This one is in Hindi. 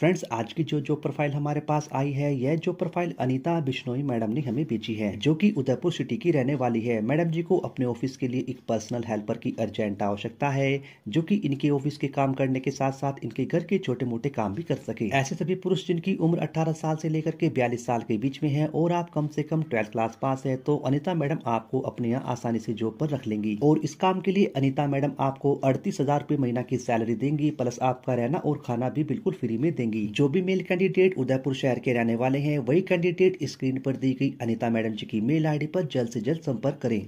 फ्रेंड्स आज की जो जो प्रोफाइल हमारे पास आई है यह जो प्रोफाइल अनीता बिश्नोई मैडम ने हमें भेजी है जो कि उदयपुर सिटी की रहने वाली है मैडम जी को अपने ऑफिस के लिए एक पर्सनल हेल्पर की अर्जेंट आवश्यकता है जो कि इनके ऑफिस के काम करने के साथ साथ इनके घर के छोटे मोटे काम भी कर सके ऐसे सभी पुरुष जिनकी उम्र अठारह साल से लेकर के बयालीस साल के बीच में है और आप कम से कम ट्वेल्थ क्लास पास है तो अनिता मैडम आपको अपने यहाँ आसानी से जॉब पर रख लेंगी और इस काम के लिए अनिता मैडम आपको अड़तीस हजार महीना की सैलरी देंगी प्लस आपका रहना और खाना भी बिल्कुल फ्री में देंगे मिलेंगी जो भी मेल कैंडिडेट उदयपुर शहर के रहने वाले हैं वही कैंडिडेट स्क्रीन पर दी गई अनिता मैडम जी की मेल आईडी पर जल्द से जल्द संपर्क करें